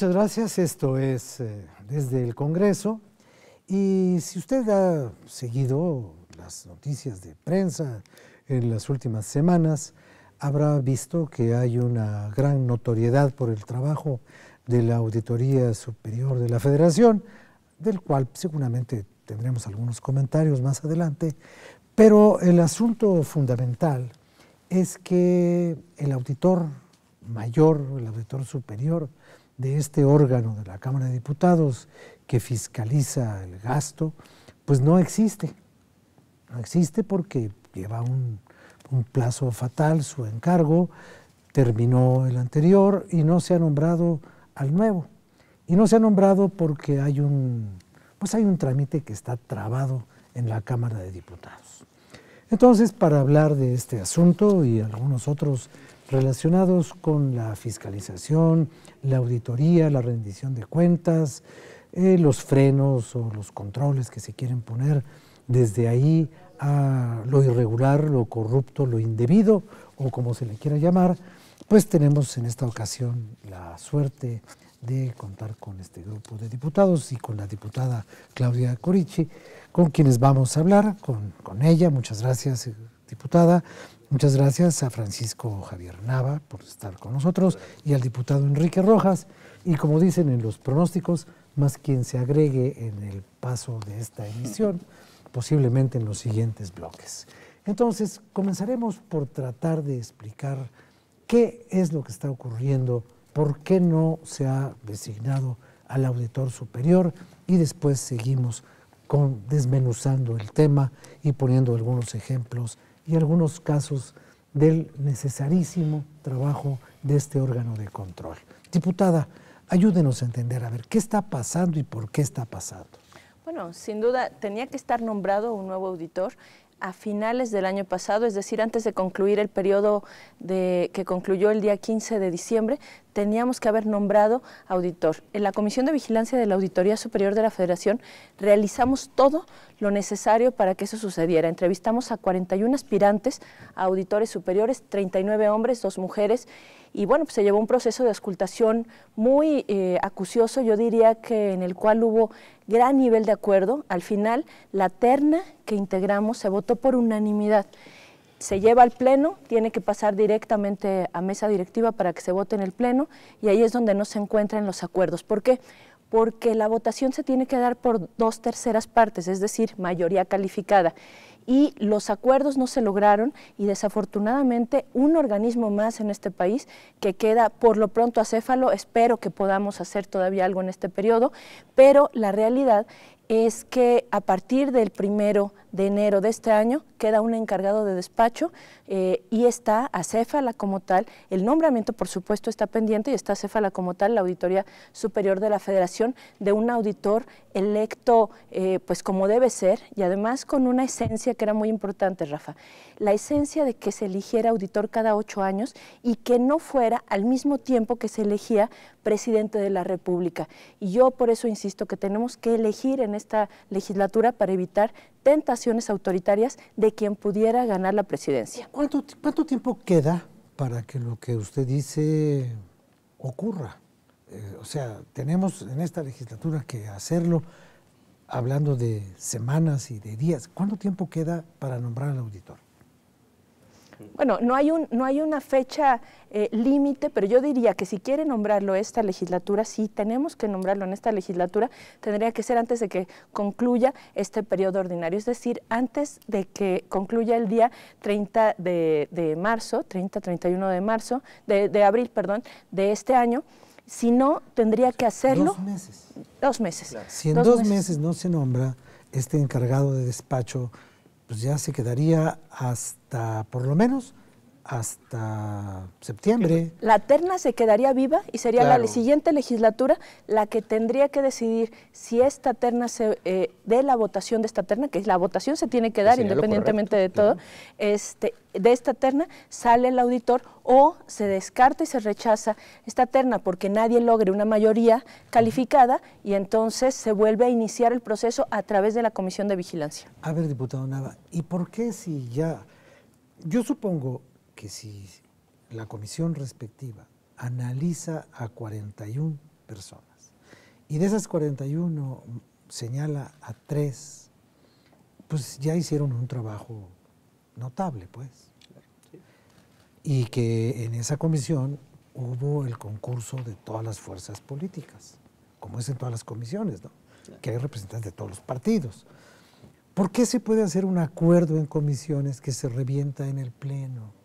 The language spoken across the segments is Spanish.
Muchas gracias. Esto es eh, desde el Congreso. Y si usted ha seguido las noticias de prensa en las últimas semanas, habrá visto que hay una gran notoriedad por el trabajo de la Auditoría Superior de la Federación, del cual seguramente tendremos algunos comentarios más adelante. Pero el asunto fundamental es que el auditor mayor, el auditor superior, de este órgano de la Cámara de Diputados que fiscaliza el gasto, pues no existe. No existe porque lleva un, plazo fatal su encargo, terminó el anterior y no se ha nombrado al nuevo. Y no se ha nombrado porque hay un, pues hay un trámite que está trabado en la Cámara de Diputados. Entonces, para hablar de este asunto y algunos otros relacionados con la fiscalización, la auditoría, la rendición de cuentas, eh, los frenos o los controles que se quieren poner desde ahí a lo irregular, lo corrupto, lo indebido o como se le quiera llamar, pues tenemos en esta ocasión la suerte de contar con este grupo de diputados y con la diputada Claudia Corichi, con quienes vamos a hablar, con, con ella. Muchas gracias, diputada. Muchas gracias a Francisco Javier Nava por estar con nosotros y al diputado Enrique Rojas. Y como dicen en los pronósticos, más quien se agregue en el paso de esta emisión, posiblemente en los siguientes bloques. Entonces, comenzaremos por tratar de explicar qué es lo que está ocurriendo, por qué no se ha designado al auditor superior y después seguimos con, desmenuzando el tema y poniendo algunos ejemplos y algunos casos del necesarísimo trabajo de este órgano de control. Diputada, ayúdenos a entender, a ver, ¿qué está pasando y por qué está pasando? Bueno, sin duda tenía que estar nombrado un nuevo auditor a finales del año pasado, es decir, antes de concluir el periodo de, que concluyó el día 15 de diciembre, teníamos que haber nombrado auditor. En la Comisión de Vigilancia de la Auditoría Superior de la Federación realizamos todo lo necesario para que eso sucediera. Entrevistamos a 41 aspirantes a auditores superiores, 39 hombres, 2 mujeres y bueno, pues se llevó un proceso de escultación muy eh, acucioso, yo diría que en el cual hubo gran nivel de acuerdo. Al final, la terna que integramos se votó por unanimidad. Se lleva al Pleno, tiene que pasar directamente a mesa directiva para que se vote en el Pleno y ahí es donde no se encuentran los acuerdos. ¿Por qué? Porque la votación se tiene que dar por dos terceras partes, es decir, mayoría calificada y los acuerdos no se lograron y desafortunadamente un organismo más en este país que queda por lo pronto acéfalo, espero que podamos hacer todavía algo en este periodo, pero la realidad es que a partir del primero de enero de este año queda un encargado de despacho eh, y está acéfala como tal, el nombramiento por supuesto está pendiente y está Céfala como tal la Auditoría Superior de la Federación de un auditor electo eh, pues como debe ser y además con una esencia que era muy importante, Rafa, la esencia de que se eligiera auditor cada ocho años y que no fuera al mismo tiempo que se elegía presidente de la República. Y yo por eso insisto que tenemos que elegir en esta legislatura para evitar tentaciones autoritarias de quien pudiera ganar la presidencia. ¿Cuánto, tiempo queda para que lo que usted dice ocurra? Eh, o sea, tenemos en esta legislatura que hacerlo hablando de semanas y de días. ¿Cuánto tiempo queda para nombrar al auditor? Bueno, no hay, un, no hay una fecha eh, límite, pero yo diría que si quiere nombrarlo esta legislatura, si tenemos que nombrarlo en esta legislatura, tendría que ser antes de que concluya este periodo ordinario, es decir, antes de que concluya el día 30 de, marzo, 30-31 de marzo, de, abril, perdón, de este año. Si no, tendría que hacerlo. Dos meses. Dos meses. Si en dos, meses. no se nombra este encargado de despacho pues ya se quedaría hasta por lo menos hasta septiembre. La terna se quedaría viva y sería la siguiente legislatura la que tendría que decidir si esta terna se eh, de la votación de esta terna, que la votación se tiene que dar independientemente de todo, este, de esta terna sale el auditor o se descarta y se rechaza esta terna porque nadie logre una mayoría calificada y entonces se vuelve a iniciar el proceso a través de la comisión de vigilancia. A ver, diputado Nava, ¿y por qué si ya yo supongo que si la comisión respectiva analiza a 41 personas y de esas 41 señala a tres, pues ya hicieron un trabajo notable, pues. Y que en esa comisión hubo el concurso de todas las fuerzas políticas, como es en todas las comisiones, ¿no? que hay representantes de todos los partidos. ¿Por qué se puede hacer un acuerdo en comisiones que se revienta en el Pleno?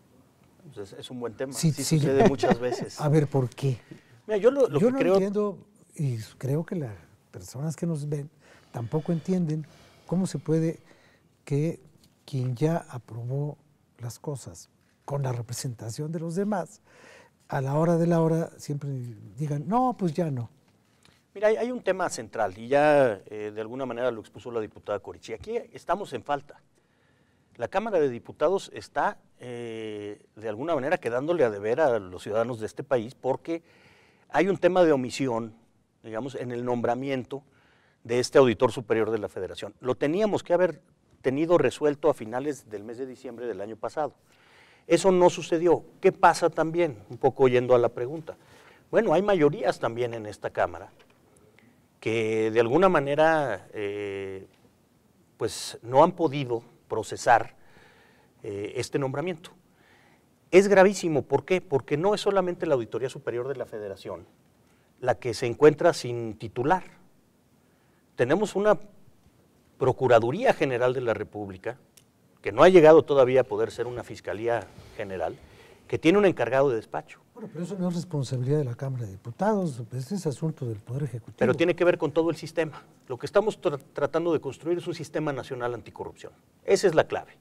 Pues, es un buen tema. Sí, sí, sucede muchas veces. A ver, ¿por qué? Mira, yo lo, yo no entiendo, y creo que las personas que nos ven tampoco entienden cómo se puede que quien ya aprobó las cosas con la representación de los demás, a la hora de la hora siempre digan, no, pues ya no. Mira, hay, un tema central y ya eh, de alguna manera lo expuso la diputada Corichi. Aquí estamos en falta. La Cámara de Diputados está eh, de alguna manera quedándole a deber a los ciudadanos de este país porque hay un tema de omisión, digamos, en el nombramiento de este auditor superior de la federación. Lo teníamos que haber tenido resuelto a finales del mes de diciembre del año pasado. Eso no sucedió. ¿Qué pasa también? Un poco yendo a la pregunta. Bueno, hay mayorías también en esta Cámara que de alguna manera eh, pues no han podido procesar eh, este nombramiento. Es gravísimo, ¿por qué? Porque no es solamente la Auditoría Superior de la Federación la que se encuentra sin titular. Tenemos una Procuraduría General de la República, que no ha llegado todavía a poder ser una Fiscalía General, que tiene un encargado de despacho. Bueno, pero eso no es responsabilidad de la Cámara de Diputados, ese es asunto del Poder Ejecutivo. Pero tiene que ver con todo el sistema. Lo que estamos tratando de construir es un sistema nacional anticorrupción. Esa es la clave.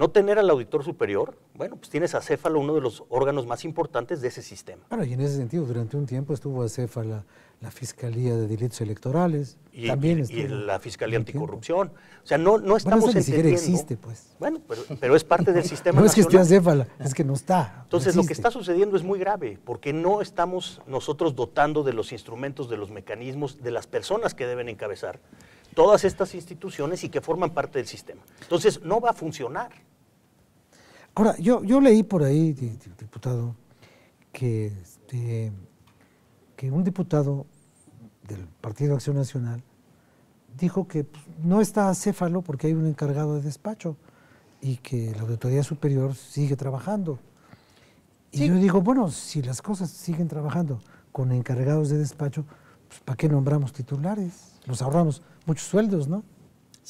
No tener al auditor superior, bueno, pues tienes a Céfalo, uno de los órganos más importantes de ese sistema. Claro, y en ese sentido, durante un tiempo estuvo a Céfala la Fiscalía de Delitos Electorales, y, la Fiscalía Anticorrupción. O sea, no, no estamos entendiendo. existe, pues. Bueno, pero, es parte del sistema No es que esté a es que no está. Entonces, lo que está sucediendo es muy grave, porque no estamos nosotros dotando de los instrumentos, de los mecanismos, de las personas que deben encabezar todas estas instituciones y que forman parte del sistema. Entonces, no va a funcionar. Ahora, yo, leí por ahí, diputado, que, este, que un diputado del Partido Acción Nacional dijo que pues, no está acéfalo porque hay un encargado de despacho y que la Auditoría Superior sigue trabajando. Y yo digo, bueno, si las cosas siguen trabajando con encargados de despacho, pues ¿para qué nombramos titulares? Nos ahorramos muchos sueldos, ¿no?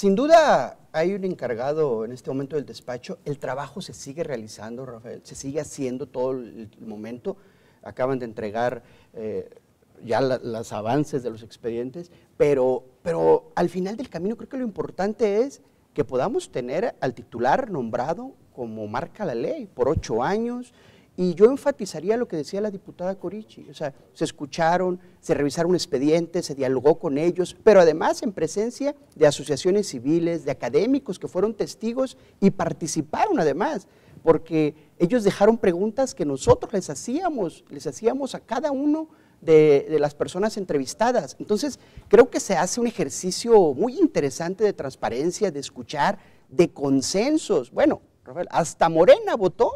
Sin duda hay un encargado en este momento del despacho. El trabajo se sigue realizando, Rafael, se sigue haciendo todo el momento. Acaban de entregar eh, ya los avances de los expedientes, pero, pero al final del camino creo que lo importante es que podamos tener al titular nombrado como marca la ley por ocho años, y yo enfatizaría lo que decía la diputada Corichi, o sea, se escucharon, se revisaron expedientes, se dialogó con ellos, pero además en presencia de asociaciones civiles, de académicos que fueron testigos y participaron además, porque ellos dejaron preguntas que nosotros les hacíamos, les hacíamos a cada uno de, de, las personas entrevistadas. Entonces, creo que se hace un ejercicio muy interesante de transparencia, de escuchar, de consensos. Bueno, Rafael, hasta Morena votó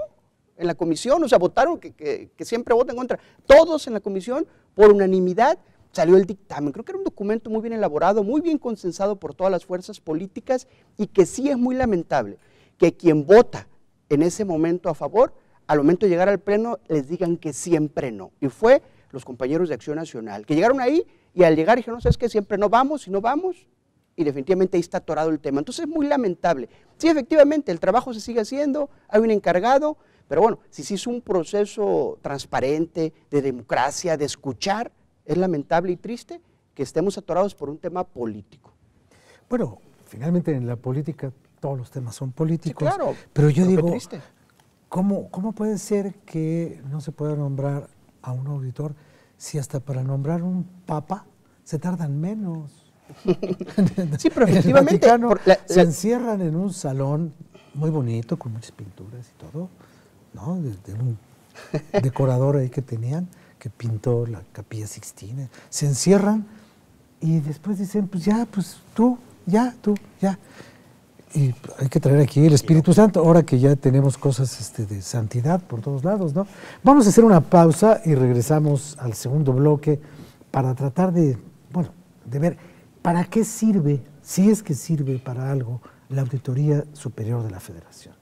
en la comisión, o sea, votaron, que, siempre voten contra, todos en la comisión, por unanimidad, salió el dictamen. Creo que era un documento muy bien elaborado, muy bien consensado por todas las fuerzas políticas y que sí es muy lamentable que quien vota en ese momento a favor, al momento de llegar al Pleno, les digan que siempre no. Y fue los compañeros de Acción Nacional, que llegaron ahí y al llegar dijeron, no, sabes que siempre no vamos y no vamos, y definitivamente ahí está atorado el tema. Entonces es muy lamentable. Sí, efectivamente, el trabajo se sigue haciendo, hay un encargado, pero bueno, si se hizo un proceso transparente de democracia, de escuchar, es lamentable y triste que estemos atorados por un tema político. Bueno, finalmente en la política todos los temas son políticos. claro, pero yo digo, ¿cómo, puede ser que no se pueda nombrar a un auditor si hasta para nombrar un papa se tardan menos? sí, pero efectivamente. se encierran en un salón muy bonito, con muchas pinturas y todo de, un decorador ahí que tenían, que pintó la capilla Sixtina. Se encierran y después dicen, pues ya, pues tú, ya, tú, ya. Y hay que traer aquí el Espíritu Santo, ahora que ya tenemos cosas este, de santidad por todos lados, ¿no? Vamos a hacer una pausa y regresamos al segundo bloque para tratar de, bueno, de ver para qué sirve, si es que sirve para algo, la Auditoría Superior de la Federación.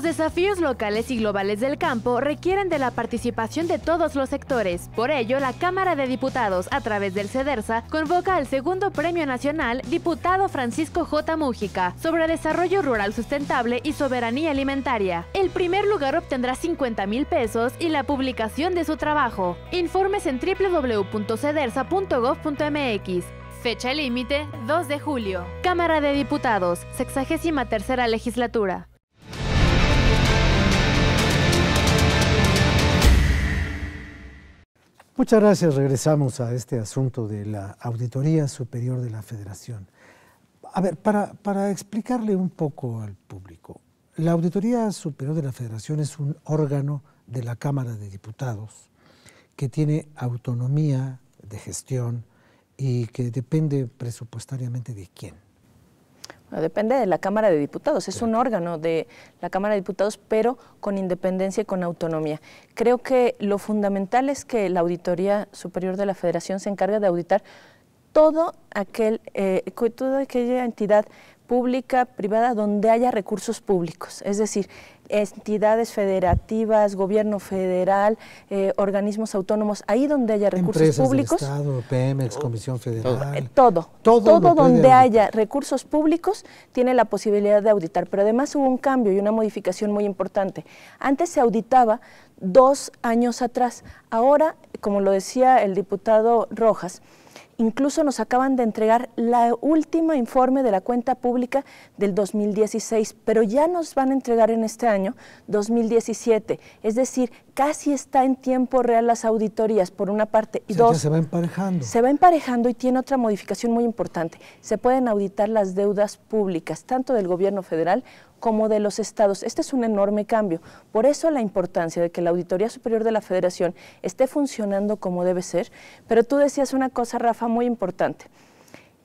Los desafíos locales y globales del campo requieren de la participación de todos los sectores. Por ello, la Cámara de Diputados, a través del CEDERSA, convoca al segundo Premio Nacional Diputado Francisco J. Mújica sobre Desarrollo Rural Sustentable y Soberanía Alimentaria. El primer lugar obtendrá 50 mil pesos y la publicación de su trabajo. Informes en www.cedersa.gov.mx. Fecha límite 2 de julio. Cámara de Diputados, 63 tercera legislatura. Muchas gracias. Regresamos a este asunto de la Auditoría Superior de la Federación. A ver, para, para explicarle un poco al público, la Auditoría Superior de la Federación es un órgano de la Cámara de Diputados que tiene autonomía de gestión y que depende presupuestariamente de quién depende de la Cámara de Diputados, es un órgano de la Cámara de Diputados, pero con independencia y con autonomía. Creo que lo fundamental es que la Auditoría Superior de la Federación se encarga de auditar todo aquel, eh, toda aquella entidad pública, privada, donde haya recursos públicos, es decir, entidades federativas, gobierno federal, eh, organismos autónomos, ahí donde haya recursos públicos. Del Estado, Pemex, oh, Comisión Federal. Eh, todo. Todo, donde haya recursos públicos tiene la posibilidad de auditar, pero además hubo un cambio y una modificación muy importante. Antes se auditaba dos años atrás, ahora, como lo decía el diputado Rojas, Incluso nos acaban de entregar la última informe de la cuenta pública del 2016, pero ya nos van a entregar en este año 2017. Es decir, casi está en tiempo real las auditorías, por una parte. Y dos, se va emparejando. Se va emparejando y tiene otra modificación muy importante. Se pueden auditar las deudas públicas, tanto del gobierno federal como de los estados. Este es un enorme cambio. Por eso la importancia de que la Auditoría Superior de la Federación esté funcionando como debe ser. Pero tú decías una cosa, Rafa, muy importante.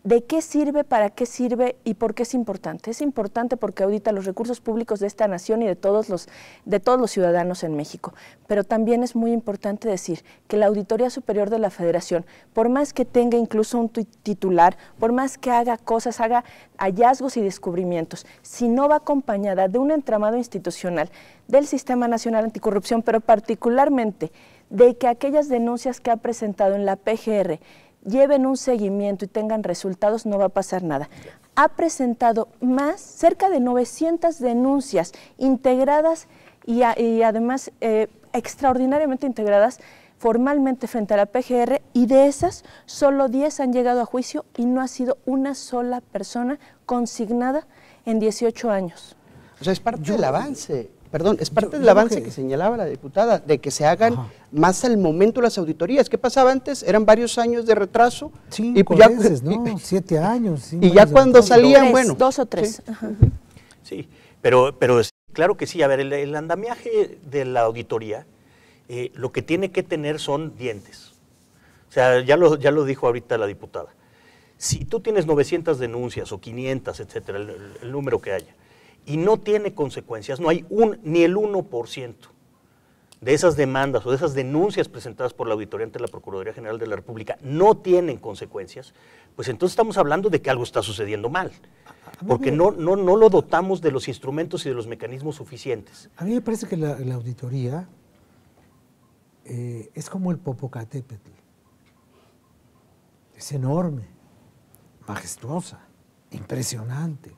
¿De qué sirve, para qué sirve y por qué es importante? Es importante porque audita los recursos públicos de esta nación y de todos los, de todos los ciudadanos en México. Pero también es muy importante decir que la Auditoría Superior de la Federación, por más que tenga incluso un titular, por más que haga cosas, haga hallazgos y descubrimientos, si no va acompañada de un entramado institucional del Sistema Nacional Anticorrupción, pero particularmente de que aquellas denuncias que ha presentado en la PGR lleven un seguimiento y tengan resultados, no va a pasar nada. Ha presentado más, cerca de 900 denuncias integradas y, además eh, extraordinariamente integradas formalmente frente a la PGR y de esas solo 10 han llegado a juicio y no ha sido una sola persona consignada en 18 años. O sea, es parte del avance perdón, es parte del avance que... señalaba la diputada, de que se hagan más al momento las auditorías. ¿Qué pasaba antes? Eran varios años de retraso. Pues cinco y ya, veces, ¿no? siete años. Y ya cuando salían, bueno. Dos o tres. Sí, pero, pero claro que sí. A ver, el, andamiaje de la auditoría eh, lo que tiene que tener son dientes. O sea, ya lo, ya lo dijo ahorita la diputada. Si tú tienes 900 denuncias o 500, etcétera, el número que haya, y no tiene consecuencias, no hay un, ni el 1% de esas demandas o de esas denuncias presentadas por la auditoría ante la Procuraduría General de la República no tienen consecuencias, pues entonces estamos hablando de que algo está sucediendo mal, porque no, lo dotamos de los instrumentos y de los mecanismos suficientes. A mí me parece que la, auditoría eh, es como el Popocatépetl, es enorme, majestuosa, impresionante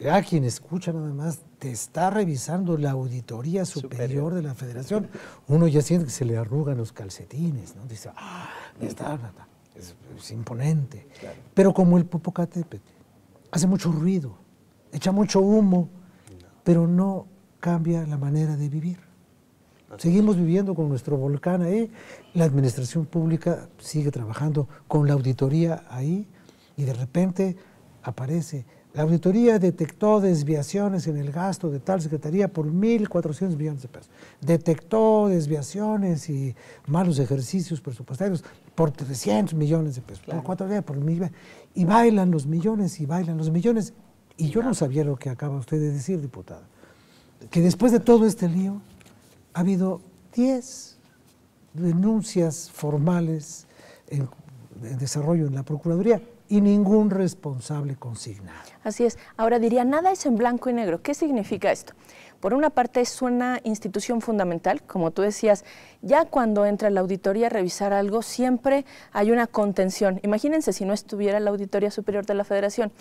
eh, a quien escucha nada más, te está revisando la Auditoría Superior, de la Federación. Uno ya siente que se le arrugan los calcetines, ¿no? Dice, ah, ya está, es, es imponente. Pero como el Popocatépetl, hace mucho ruido, echa mucho humo, pero no cambia la manera de vivir. Seguimos viviendo con nuestro volcán ahí, la administración pública sigue trabajando con la auditoría ahí y de repente aparece la auditoría detectó desviaciones en el gasto de tal secretaría por 1.400 millones de pesos. Detectó desviaciones y malos ejercicios presupuestarios por 300 millones de pesos. Por cuatro días, por mil. Y bailan los millones y bailan los millones. Y yo no sabía lo que acaba usted de decir, diputada. Que después de todo este lío, ha habido 10 denuncias formales en desarrollo en la Procuraduría y ningún responsable consignado. Así es. Ahora diría, nada es en blanco y negro. ¿Qué significa esto? Por una parte es una institución fundamental, como tú decías, ya cuando entra la auditoría a revisar algo siempre hay una contención. Imagínense si no estuviera la Auditoría Superior de la Federación.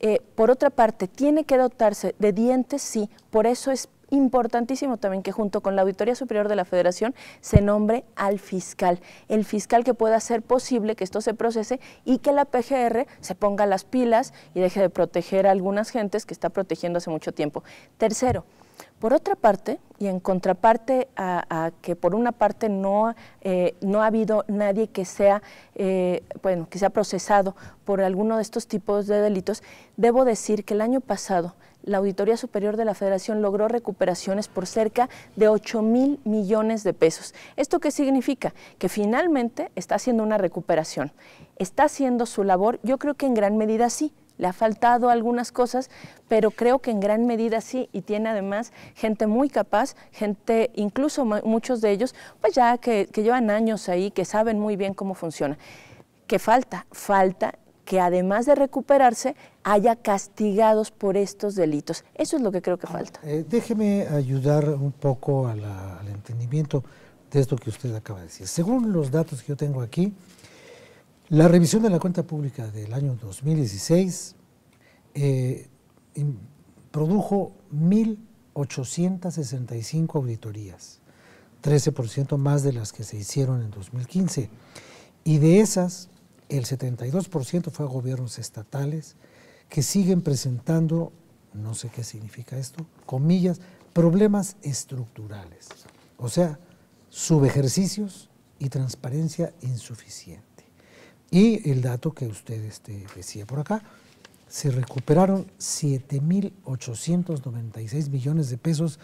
Eh, por otra parte, tiene que dotarse de dientes, sí, por eso es importantísimo también que junto con la Auditoría Superior de la Federación se nombre al fiscal, el fiscal que pueda hacer posible que esto se procese y que la PGR se ponga las pilas y deje de proteger a algunas gentes que está protegiendo hace mucho tiempo. Tercero, por otra parte, y en contraparte a, que por una parte eh, no, ha habido nadie que sea, eh, bueno, que sea procesado por alguno de estos tipos de delitos, debo decir que el año pasado la Auditoría Superior de la Federación logró recuperaciones por cerca de 8 mil millones de pesos. ¿Esto qué significa? Que finalmente está haciendo una recuperación. Está haciendo su labor, yo creo que en gran medida sí. Le ha faltado algunas cosas, pero creo que en gran medida sí, y tiene además gente muy capaz, gente, incluso muchos de ellos, pues ya que, que llevan años ahí, que saben muy bien cómo funciona. ¿Qué falta? Falta que además de recuperarse, haya castigados por estos delitos. Eso es lo que creo que ah, falta. Eh, déjeme ayudar un poco al entendimiento de esto que usted acaba de decir. Según los datos que yo tengo aquí, la revisión de la cuenta pública del año 2016 eh, produjo 1.865 auditorías, 13% más de las que se hicieron en 2015. Y de esas, el 72% fue a gobiernos estatales que siguen presentando, no sé qué significa esto, comillas, problemas estructurales. O sea, subejercicios y transparencia insuficiente. Y el dato que usted este, decía por acá, se recuperaron 7.896 millones de pesos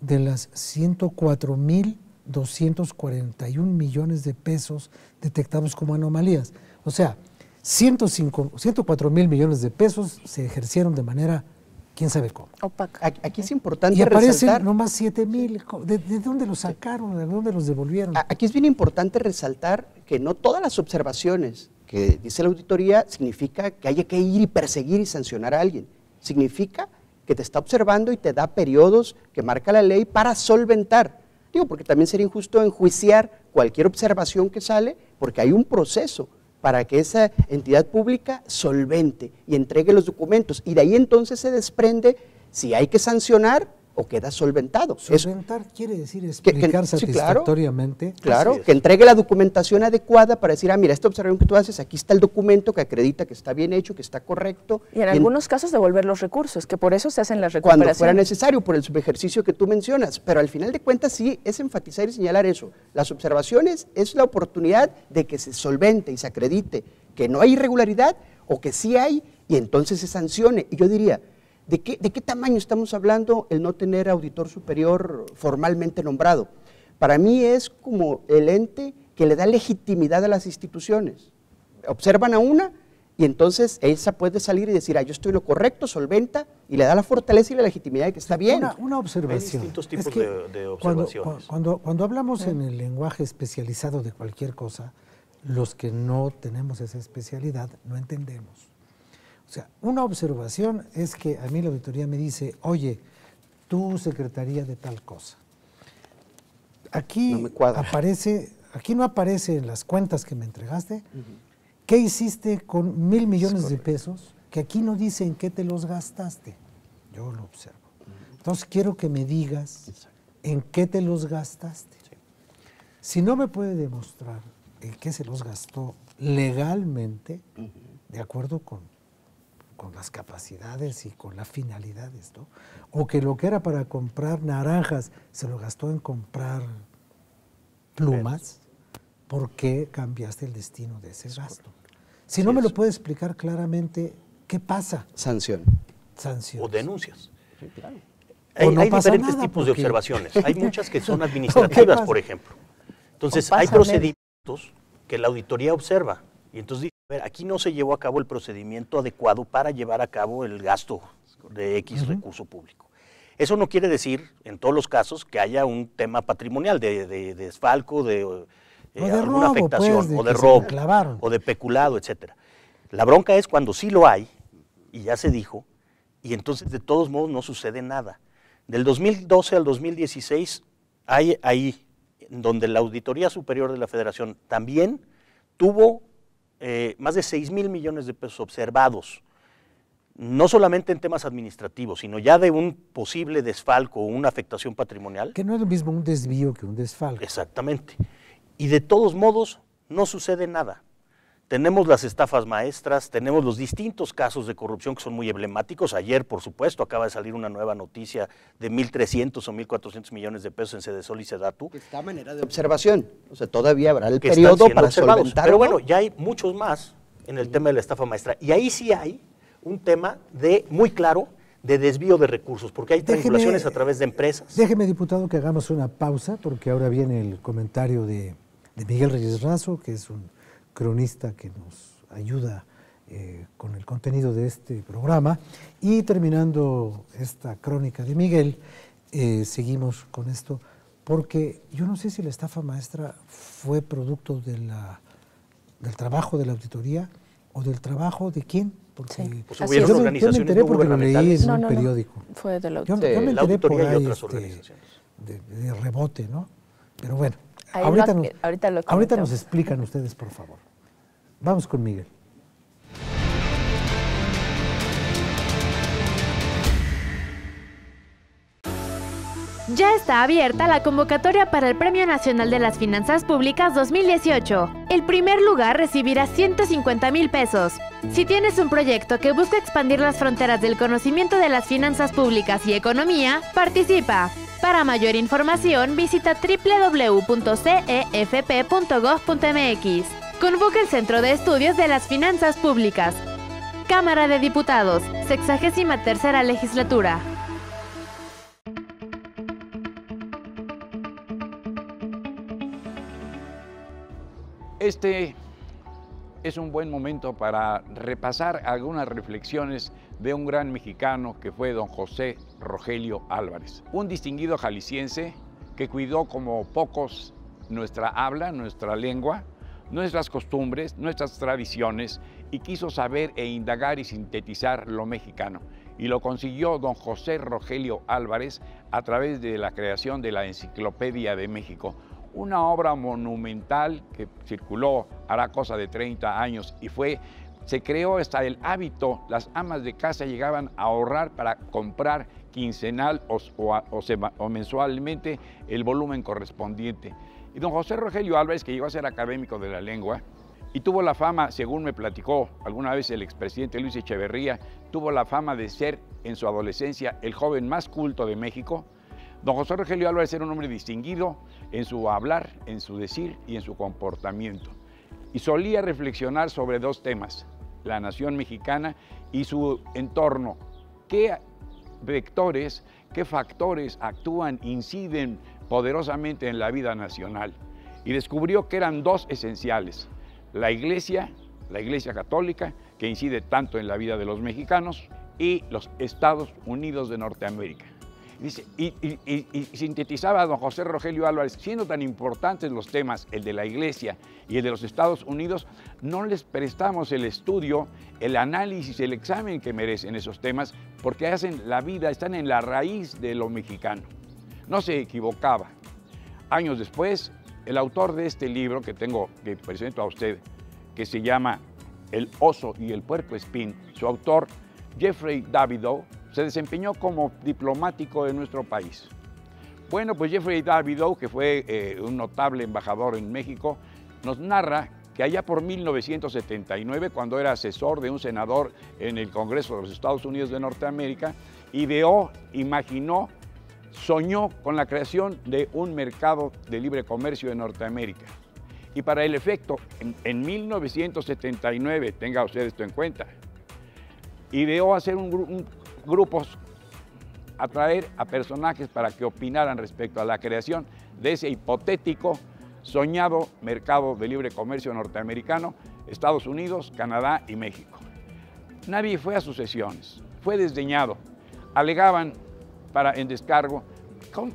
de las 104.241 millones de pesos detectados como anomalías. O sea, 104 mil millones de pesos se ejercieron de manera, quién sabe cómo. Aquí es importante Y aparecen nomás 7 mil. ¿De, ¿De, dónde los sacaron? ¿De dónde los devolvieron? Aquí es bien importante resaltar que no todas las observaciones que dice la auditoría significa que haya que ir y perseguir y sancionar a alguien. Significa que te está observando y te da periodos que marca la ley para solventar. Digo, porque también sería injusto enjuiciar cualquier observación que sale, porque hay un proceso para que esa entidad pública solvente y entregue los documentos. Y de ahí entonces se desprende si hay que sancionar o queda solventado. Solventar quiere decir explicar que, satisfactoriamente. claro, que entregue la documentación adecuada para decir, ah, mira, esta observación que tú haces, aquí está el documento que acredita que está bien hecho, que está correcto. Y en, algunos casos devolver los recursos, que por eso se hacen las recuperaciones. Cuando fuera necesario, por el subejercicio que tú mencionas. Pero al final de cuentas sí es enfatizar y señalar eso. Las observaciones es la oportunidad de que se solvente y se acredite que no hay irregularidad o que sí hay y entonces se sancione. Y yo diría, ¿De qué, ¿De qué tamaño estamos hablando el no tener auditor superior formalmente nombrado? Para mí es como el ente que le da legitimidad a las instituciones. Observan a una y entonces esa puede salir y decir, ah, yo estoy lo correcto, solventa, y le da la fortaleza y la legitimidad de que está bien. Una, observación. Hay distintos tipos de, observaciones. Cuando, cuando, hablamos en el lenguaje especializado de cualquier cosa, los que no tenemos esa especialidad no entendemos sea, una observación es que a mí la auditoría me dice, oye, tu secretaría de tal cosa. Aquí no aparece, aquí no aparece en las cuentas que me entregaste. ¿Qué hiciste con mil millones de pesos? Que aquí no dice en qué te los gastaste. Yo lo observo. Entonces quiero que me digas en qué te los gastaste. Si no me puede demostrar en qué se los gastó legalmente, de acuerdo con con las capacidades y con las finalidades, ¿no? O que lo que era para comprar naranjas se lo gastó en comprar plumas, ¿por qué cambiaste el destino de ese gasto? Si no me lo puede explicar claramente, ¿qué pasa? Sanción. Sanción. O denuncias. claro. Hay, diferentes tipos de observaciones. Hay muchas que son administrativas, por ejemplo. Entonces, hay procedimientos que la auditoría observa y entonces aquí no se llevó a cabo el procedimiento adecuado para llevar a cabo el gasto de X recurso público. Eso no quiere decir, en todos los casos, que haya un tema patrimonial de, desfalco, de, alguna eh, afectación, o de robo, pues, o de peculado, etcétera. La bronca es cuando sí lo hay, y ya se dijo, y entonces de todos modos no sucede nada. Del 2012 al 2016 hay ahí donde la Auditoría Superior de la Federación también tuvo eh, más de 6 mil millones de pesos observados, no solamente en temas administrativos, sino ya de un posible desfalco o una afectación patrimonial. Que no es lo mismo un desvío que un desfalco. Exactamente. Y de todos modos, no sucede nada tenemos las estafas maestras, tenemos los distintos casos de corrupción que son muy emblemáticos. Ayer, por supuesto, acaba de salir una nueva noticia de 1.300 o 1.400 millones de pesos en Sedesol y Sedatu. Está manera de observación. O sea, todavía habrá el periodo para solventarlo. Pero bueno, ya hay muchos más en el tema de la estafa maestra. Y ahí sí hay un tema de muy claro de desvío de recursos, porque hay triangulaciones a través de empresas. Déjeme, diputado, que hagamos una pausa, porque ahora viene el comentario de, de Miguel Reyes Razo, que es un cronista que nos ayuda eh, con el contenido de este programa. Y terminando esta crónica de Miguel, eh, seguimos con esto, porque yo no sé si la estafa maestra fue producto de la, del trabajo de la auditoría o del trabajo de quién, porque sí. Pues yo, no lo leí en un periódico. Fue de la, yo, me enteré otras organizaciones. de rebote, ¿no? Pero bueno, ahorita, ahorita nos explican ustedes, por favor. Vamos con Miguel. Ya está abierta la convocatoria para el Premio Nacional de las Finanzas Públicas 2018. El primer lugar recibirá 150 mil pesos. Si tienes un proyecto que busca expandir las fronteras del conocimiento de las finanzas públicas y economía, participa. Para mayor información, visita www.cefp.gov.mx. Convoca el Centro de Estudios de las Finanzas Públicas. Cámara de Diputados, Tercera Legislatura. Este es un buen momento para repasar algunas reflexiones de un gran mexicano que fue don José Rogelio Álvarez, un distinguido jalisciense que cuidó como pocos nuestra habla, nuestra lengua, nuestras costumbres, nuestras tradiciones y quiso saber e indagar y sintetizar lo mexicano. Y lo consiguió don José Rogelio Álvarez a través de la creación de la Enciclopedia de México, una obra monumental que circuló hará cosa de 30 años y fue se creó hasta el hábito, las amas de casa llegaban a ahorrar para comprar quincenal o, mensualmente el volumen correspondiente. Y don José Rogelio Álvarez, que llegó a ser académico de la lengua, y tuvo la fama, según me platicó alguna vez el expresidente Luis Echeverría, tuvo la fama de ser en su adolescencia el joven más culto de México. Don José Rogelio Álvarez era un hombre distinguido en su hablar, en su decir y en su comportamiento. Y solía reflexionar sobre dos temas, la nación mexicana y su entorno. ¿Qué vectores, qué factores actúan, inciden poderosamente en la vida nacional? Y descubrió que eran dos esenciales, la iglesia, la iglesia católica, que incide tanto en la vida de los mexicanos, y los Estados Unidos de Norteamérica y, sintetizaba don José Rogelio Álvarez, siendo tan importantes los temas, el de la Iglesia y el de los Estados Unidos, no les prestamos el estudio, el análisis, el examen que merecen esos temas, porque hacen la vida, están en la raíz de lo mexicano. No se equivocaba. Años después, el autor de este libro que tengo, que presento a usted, que se llama El oso y el puerco espín, su autor, Jeffrey Davido se desempeñó como diplomático de nuestro país. Bueno, pues Jeffrey Davidow, que fue eh, un notable embajador en México, nos narra que allá por 1979, cuando era asesor de un senador en el Congreso de los Estados Unidos de Norteamérica, ideó, imaginó, soñó con la creación de un mercado de libre comercio en Norteamérica. Y para el efecto, en, 1979, tenga usted esto en cuenta, ideó hacer un, un grupos, atraer a personajes para que opinaran respecto a la creación de ese hipotético, soñado mercado de libre comercio norteamericano, Estados Unidos, Canadá y México. Nadie fue a sus sesiones, fue desdeñado. Alegaban para en descargo,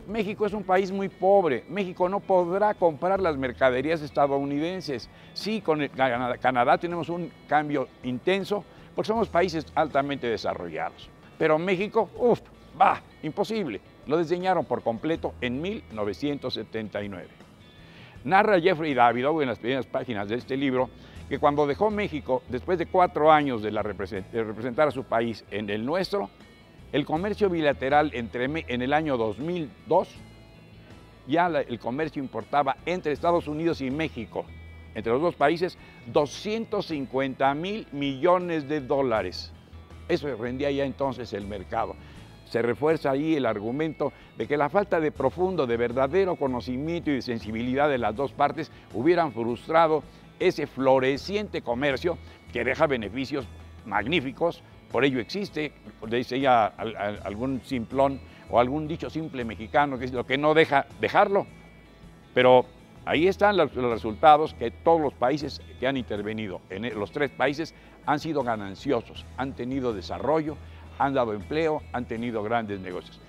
México es un país muy pobre, México no podrá comprar las mercaderías estadounidenses. Sí, con Canadá tenemos un cambio intenso, porque somos países altamente desarrollados. Pero México, uff, va, imposible. Lo diseñaron por completo en 1979. Narra Jeffrey Davido en las primeras páginas de este libro que cuando dejó México, después de cuatro años de, representar a su país en el nuestro, el comercio bilateral entre en el año 2002, ya el comercio importaba entre Estados Unidos y México, entre los dos países, 250 mil millones de dólares. Eso rendía ya entonces el mercado. Se refuerza ahí el argumento de que la falta de profundo, de verdadero conocimiento y de sensibilidad de las dos partes hubieran frustrado ese floreciente comercio que deja beneficios magníficos. Por ello existe, dice ya algún simplón o algún dicho simple mexicano, que lo que no deja dejarlo. Pero ahí están los, resultados que todos los países que han intervenido, en e, los tres países, han sido gananciosos, han tenido desarrollo, han dado empleo, han tenido grandes negocios.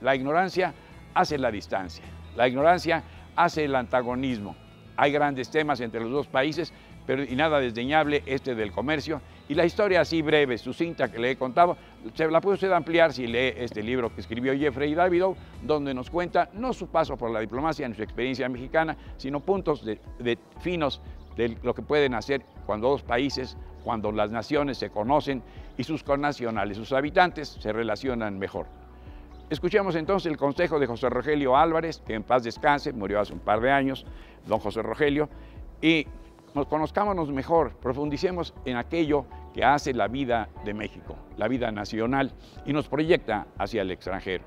La ignorancia hace la distancia, la ignorancia hace el antagonismo. Hay grandes temas entre los dos países, pero y nada desdeñable este del comercio. Y la historia así breve, sucinta que le he contado, se la puede usted ampliar si lee este libro que escribió Jeffrey Davidov, donde nos cuenta no su paso por la diplomacia ni su experiencia mexicana, sino puntos de finos de lo que pueden hacer cuando dos países, cuando las naciones se conocen y sus connacionales, sus habitantes, se relacionan mejor. Escuchemos entonces el consejo de José Rogelio Álvarez, que en paz descanse, murió hace un par de años, don José Rogelio, y nos conozcámonos mejor, profundicemos en aquello que hace la vida de México, la vida nacional, y nos proyecta hacia el extranjero,